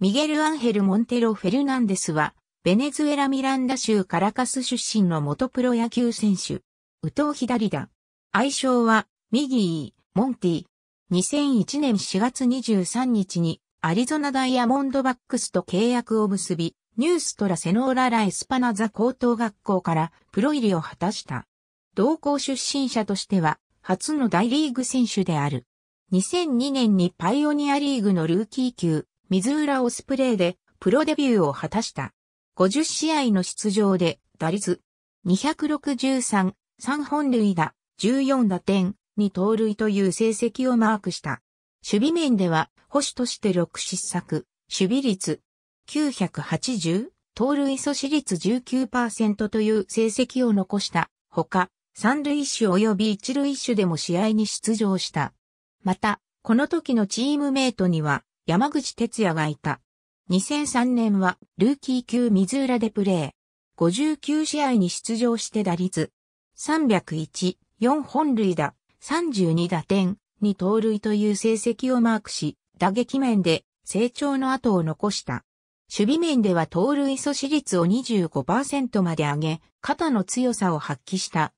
ミゲル・アンヘル・モンテロ・フェルナンデスは、ベネズエラ・ミランダ州カラカス出身の元プロ野球選手。右投左打。愛称は、ミギー、モンティ。2001年4月23日に、アリゾナダイヤモンドバックスと契約を結び、ニューストラ・セノーラ・ラ・エスパナザ高等学校からプロ入りを果たした。同校出身者としては、初の大リーグ選手である。2002年にパイオニアリーグのルーキー級、水浦オスプレイでプロデビューを果たした。50試合の出場で打率263、3本塁打、14打点、2盗塁という成績をマークした。守備面では、保守として6失策、守備率980、盗塁阻止率19%という成績を残した。ほか、三塁手及び一塁手でも試合に出場した。また、この時のチームメイトには、山口哲也がいた。2003年はルーキー級水浦でプレー。59試合に出場して打率。301、4本塁打、32打点、2盗塁という成績をマークし、打撃面で成長の後を残した。守備面では盗塁阻止率を25%まで上げ、肩の強さを発揮した。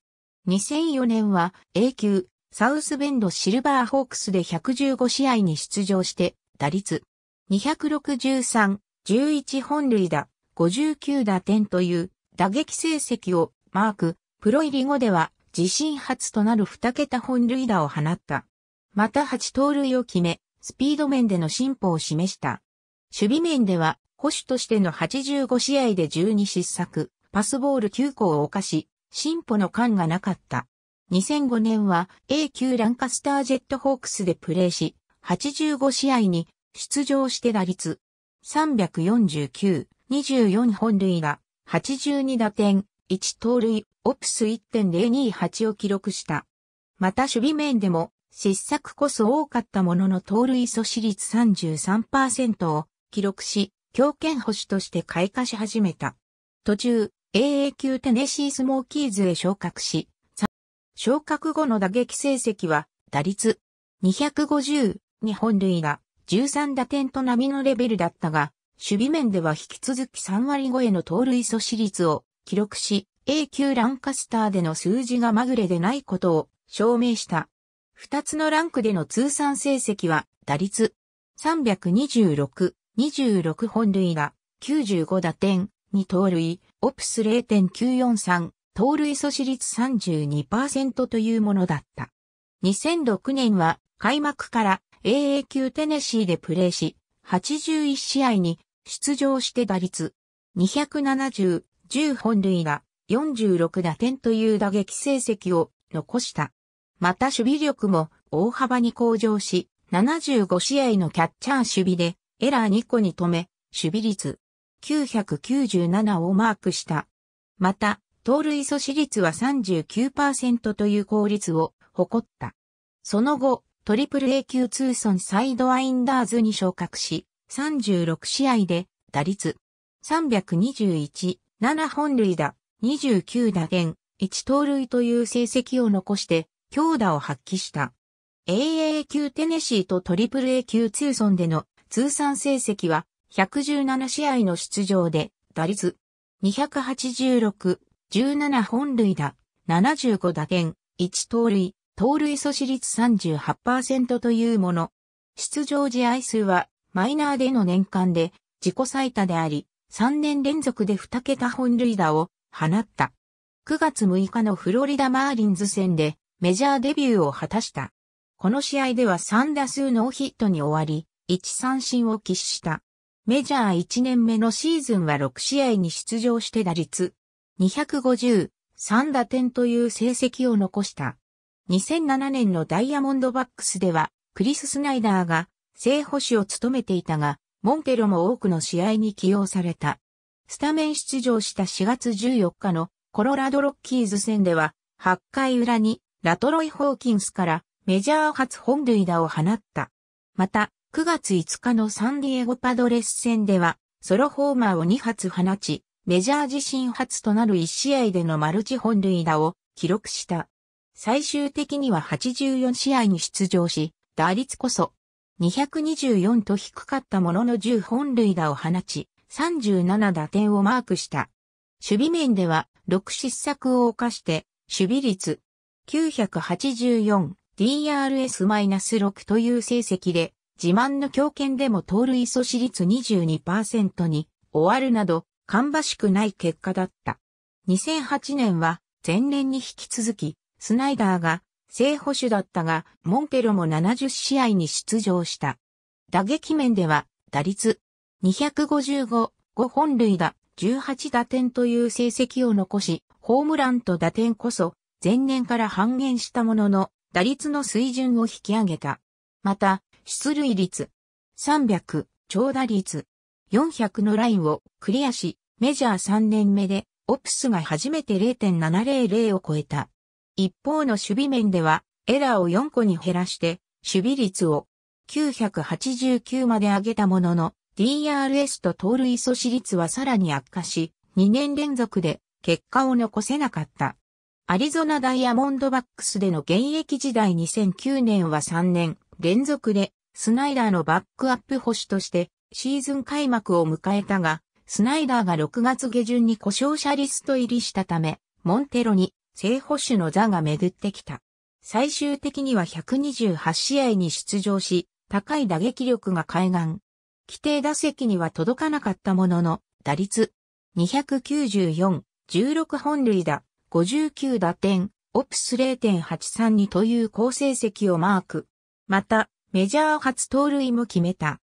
2004年は A 級サウスベンドシルバーホークスで115試合に出場して打率263、11本塁打、59打点という打撃成績をマーク、プロ入り後では自身初となる2桁本塁打を放った。また8盗塁を決め、スピード面での進歩を示した。守備面では、保守としての85試合で12失策、パスボール9個を犯し、進歩の感がなかった。2005年は A 級ランカスタージェットホークスでプレーし、85試合に出場して打率349、24本塁打、82打点、1盗塁、オプス1.028を記録した。また守備面でも失策こそ多かったものの盗塁阻止率33%を記録し、強権保守として開花し始めた。途中、AA 級テネシースモーキーズへ昇格し、昇格後の打撃成績は打率250、日本塁打、13打点と並みのレベルだったが、守備面では引き続き3割超えの盗塁阻止率を記録し、A 級ランカスターでの数字がまぐれでないことを証明した。二つのランクでの通算成績は、打率326、26本塁打、95打点、2盗塁、オプス0.943、盗塁阻止率32%というものだった。2006年は開幕から AA 級テネシーでプレーし、81試合に出場して打率270、10本塁打、46打点という打撃成績を残した。また守備力も大幅に向上し、75試合のキャッチャー守備でエラー2個に止め、守備率997をマークした。また、盗塁阻止率は39%という効率を誇った。その後、トリプル A 級通ンサイドワインダーズに昇格し、36試合で打率321、7本塁打、29打点、1盗塁という成績を残して強打を発揮した。AA 級テネシーとトリプル A 級通ンでの通算成績は117試合の出場で打率286、17本塁打、75打点、1盗塁、盗塁阻止率38%というもの。出場試合数はマイナーでの年間で自己最多であり、3年連続で2桁本塁打を放った。9月6日のフロリダマーリンズ戦でメジャーデビューを果たした。この試合では3打数ノーヒットに終わり、1三振を喫した。メジャー1年目のシーズンは6試合に出場して打率250、3打点という成績を残した。2007年のダイヤモンドバックスでは、クリス・スナイダーが正捕手を務めていたが、モンテロも多くの試合に起用された。スタメン出場した4月14日のコロラドロッキーズ戦では、8回裏にラトロイ・ホーキンスからメジャー初本塁打を放った。また、9月5日のサンディエゴパドレス戦では、ソロホーマーを2発放ち、メジャー自身初となる1試合でのマルチ本塁打を記録した。最終的には84試合に出場し、打率こそ224と低かったものの10本塁打を放ち、37打点をマークした。守備面では6失策を犯して、守備率 984DRS-6 という成績で、自慢の強肩でも盗塁阻止率22%に終わるなど、かんばしくない結果だった。2008年は前年に引き続き、スナイダーが正捕手だったが、モンテロも70試合に出場した。打撃面では、打率255、5本塁打、18打点という成績を残し、ホームランと打点こそ、前年から半減したものの、打率の水準を引き上げた。また、出塁率300、長打率400のラインをクリアし、メジャー3年目で、オプスが初めて0.700を超えた。一方の守備面では、エラーを4個に減らして、守備率を989まで上げたものの、DRS と盗塁阻止率はさらに悪化し、2年連続で結果を残せなかった。アリゾナダイヤモンドバックスでの現役時代2009年は3年連続でスナイダーのバックアップ保守としてシーズン開幕を迎えたが、スナイダーが6月下旬に故障者リスト入りしたため、モンテロに正保守の座が巡ってきた。最終的には128試合に出場し、高い打撃力が開眼。規定打席には届かなかったものの、打率294、16本塁打、59打点、オプス0.832という好成績をマーク。また、メジャー初盗塁も決めた。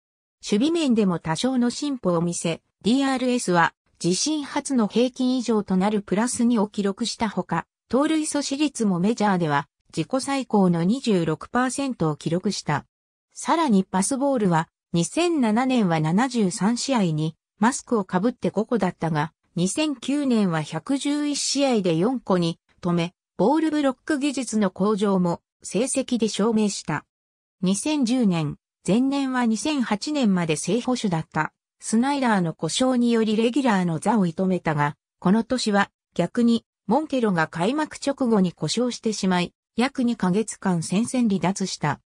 守備面でも多少の進歩を見せ、DRS は自身初の平均以上となるプラス2を記録したほか、盗塁阻止率もメジャーでは自己最高の26%を記録した。さらにパスボールは2007年は73試合にマスクをかぶって5個だったが、2009年は111試合で4個に止め、ボールブロック技術の向上も成績で証明した。2010年、前年は2008年まで正捕手だった。スナイダーの故障によりレギュラーの座を射止めたが、この年は逆にモンテロが開幕直後に故障してしまい、約2ヶ月間戦線離脱した。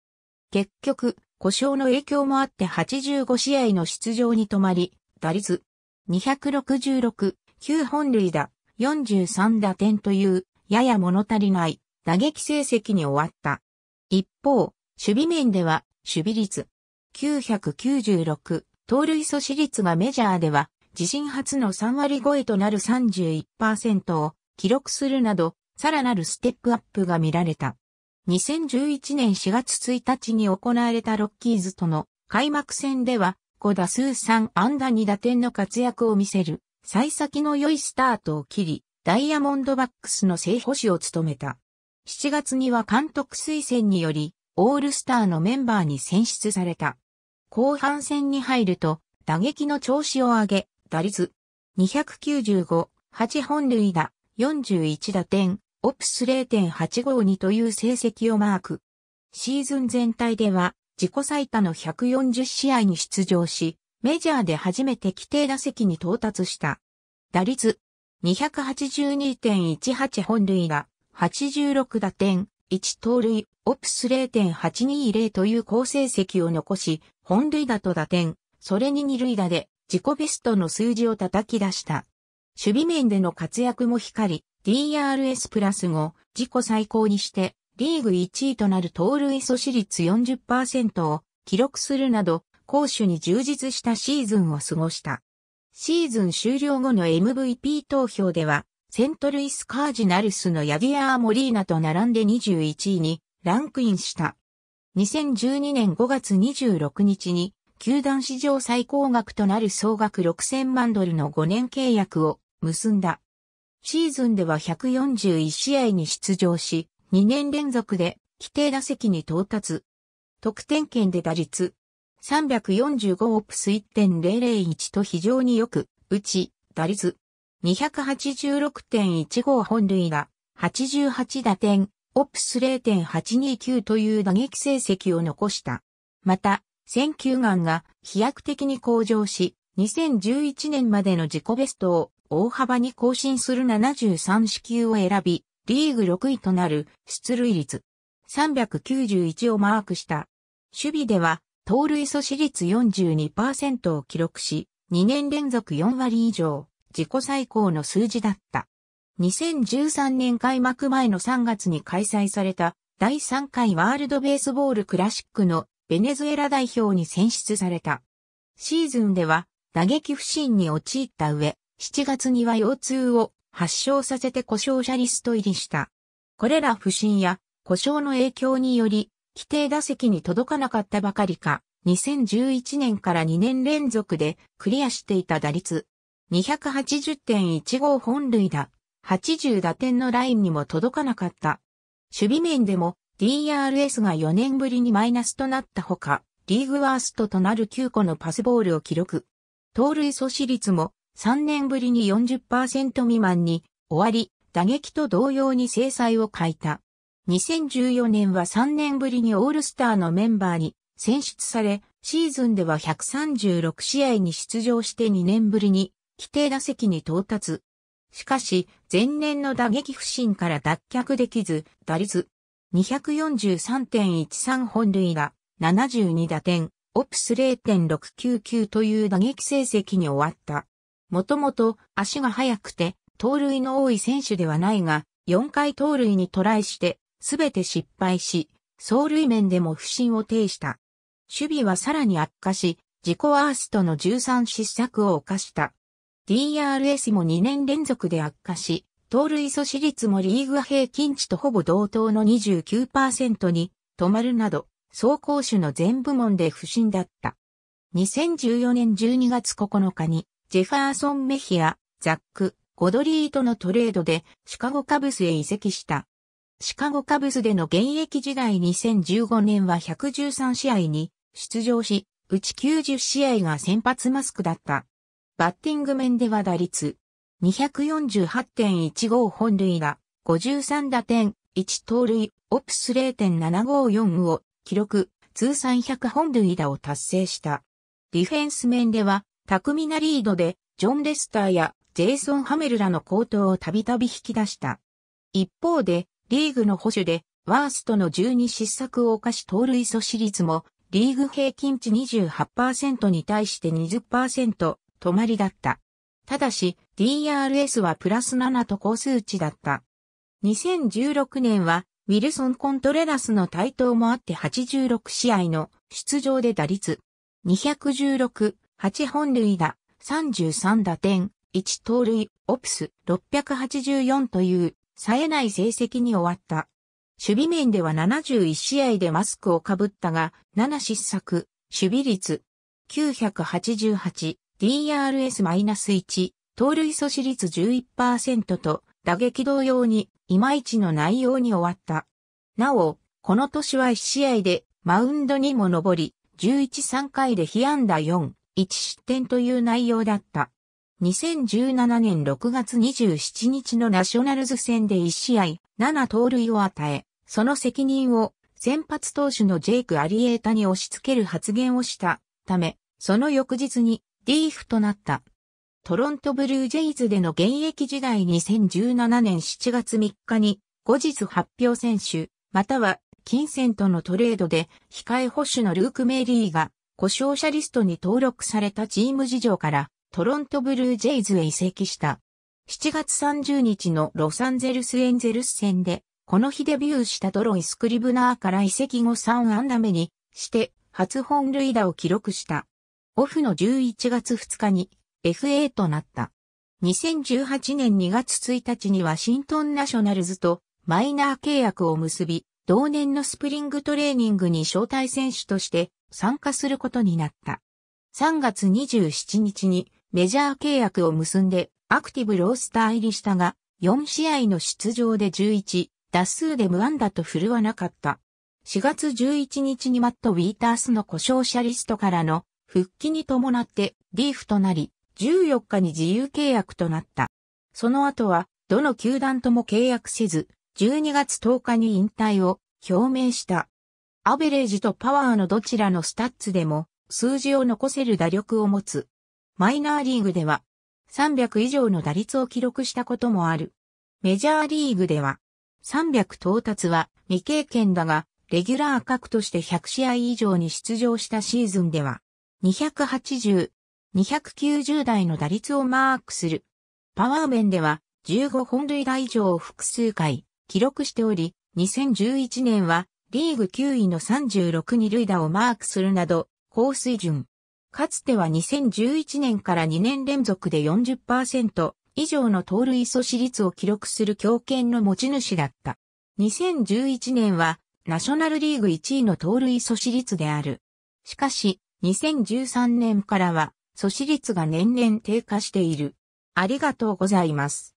結局、故障の影響もあって85試合の出場に止まり、打率266、9本塁打、43打点という、やや物足りない打撃成績に終わった。一方、守備面では、守備率996、盗塁阻止率がメジャーでは、自身初の3割超えとなる31%を記録するなど、さらなるステップアップが見られた。2011年4月1日に行われたロッキーズとの開幕戦では、5打数3安打2打点の活躍を見せる、幸先の良いスタートを切り、ダイヤモンドバックスの正捕手を務めた。7月には監督推薦により、オールスターのメンバーに選出された。後半戦に入ると、打撃の調子を上げ、打率295、8本塁打、41打点、オプス0.852という成績をマーク。シーズン全体では自己最多の140試合に出場し、メジャーで初めて規定打席に到達した。打率282.18本塁打、86打点、1盗塁、オプス0.820という好成績を残し、本塁打と打点、それに二塁打で自己ベストの数字を叩き出した。守備面での活躍も光り、DRS プラス5、自己最高にして、リーグ1位となる盗塁阻止率40%を記録するなど、攻守に充実したシーズンを過ごした。シーズン終了後の MVP 投票では、セントルイス・カージナルスのヤディアー・モリーナと並んで21位にランクインした。2012年5月26日に、球団史上最高額となる総額6000万ドルの5年契約を結んだ。シーズンでは141試合に出場し、2年連続で規定打席に到達。得点圏で打率345オプス1.001と非常によく、打ち、打率286.15本塁打、88打点、オプス0.829という打撃成績を残した。また、選球眼が飛躍的に向上し、2011年までの自己ベストを大幅に更新する73支球を選び、リーグ6位となる出塁率391をマークした。守備では、盗塁阻止率42%を記録し、2年連続4割以上、自己最高の数字だった。2013年開幕前の3月に開催された第3回ワールドベースボールクラシックのベネズエラ代表に選出された。シーズンでは打撃不振に陥った上、7月には腰痛を発症させて故障者リスト入りした。これら不振や故障の影響により、規定打席に届かなかったばかりか、2011年から2年連続でクリアしていた打率。280.15本塁打、80打点のラインにも届かなかった。守備面でも DRS が4年ぶりにマイナスとなったほか、リーグワーストとなる9個のパスボールを記録。盗塁阻止率も3年ぶりに40%未満に終わり、打撃と同様に制裁を欠いた。2014年は3年ぶりにオールスターのメンバーに選出され、シーズンでは136試合に出場して2年ぶりに規定打席に到達。しかし、前年の打撃不振から脱却できず、打率243.13本塁打、72打点、オプス0.699という打撃成績に終わった。もともと足が速くて、盗塁の多い選手ではないが、4回盗塁にトライして、すべて失敗し、走塁面でも不振を呈した。守備はさらに悪化し、自己ワーストの13失策を犯した。DRS も2年連続で悪化し、盗塁阻止率もリーグ平均値とほぼ同等の29%に止まるなど、走行手の全部門で不振だった。2014年12月9日にジェファーソン・メヒア、ザック、ゴドリーとのトレードでシカゴカブスへ移籍した。シカゴカブスでの現役時代2015年は113試合に出場し、うち90試合が先発マスクだった。バッティング面では打率248.15本塁打、53打点、1盗塁、オプス0.754を記録、通算100本塁打を達成した。ディフェンス面では巧みなリードで、ジョン・レスターやジェイソン・ハメルらの高騰をたびたび引き出した。一方で、リーグの保守で、ワーストの12失策を犯し盗塁阻止率も、リーグ平均値28%に対して20%止まりだった。ただし、DRS はプラス7と高数値だった。2016年は、ウィルソン・コントレラスの台頭もあって86試合の出場で打率216、8本塁打、33打点、1盗塁、オプス684という、冴えない成績に終わった。守備面では71試合でマスクをかぶったが、7失策、守備率988、DRS-1、盗塁阻止率11%と、打撃同様に、いまいちの内容に終わった。なお、この年は1試合で、マウンドにも上り、11-3回で被安打4、1失点という内容だった。2017年6月27日のナショナルズ戦で1試合7盗塁を与え、その責任を先発投手のジェイク・アリエータに押し付ける発言をしたため、その翌日にリーフとなった。トロントブルージェイズでの現役時代2017年7月3日に後日発表選手、または金銭とのトレードで控え保守のルーク・メリーが故障者リストに登録されたチーム事情からトロントブルージェイズへ移籍した。7月30日のロサンゼルスエンゼルス戦で、この日デビューしたドロイ・スクリブナーから移籍後3安打目にして、初本塁打を記録した。オフの11月2日に FA となった。2018年2月1日にワシントンナショナルズとマイナー契約を結び、同年のスプリングトレーニングに招待選手として参加することになった。3月27日にメジャー契約を結んでアクティブロースター入りしたが、4試合の出場で11、打数で無安打と振るわなかった。4月11日にマット・ウィータースの故障者リストからの復帰に伴ってリーフとなり、14日に自由契約となった。その後は、どの球団とも契約せず、12月10日に引退を表明した。アベレージとパワーのどちらのスタッツでも数字を残せる打力を持つ。マイナーリーグでは300以上の打率を記録したこともある。メジャーリーグでは300到達は未経験だが、レギュラー格として100試合以上に出場したシーズンでは280、290台の打率をマークする。パワー面では15本塁打以上を複数回記録しており、2011年はリーグ9位の36二塁打をマークするなど、高水準。かつては2011年から2年連続で40%以上の盗塁阻止率を記録する強肩の持ち主だった。2011年はナショナルリーグ1位の盗塁阻止率である。しかし、2013年からは阻止率が年々低下している。ありがとうございます。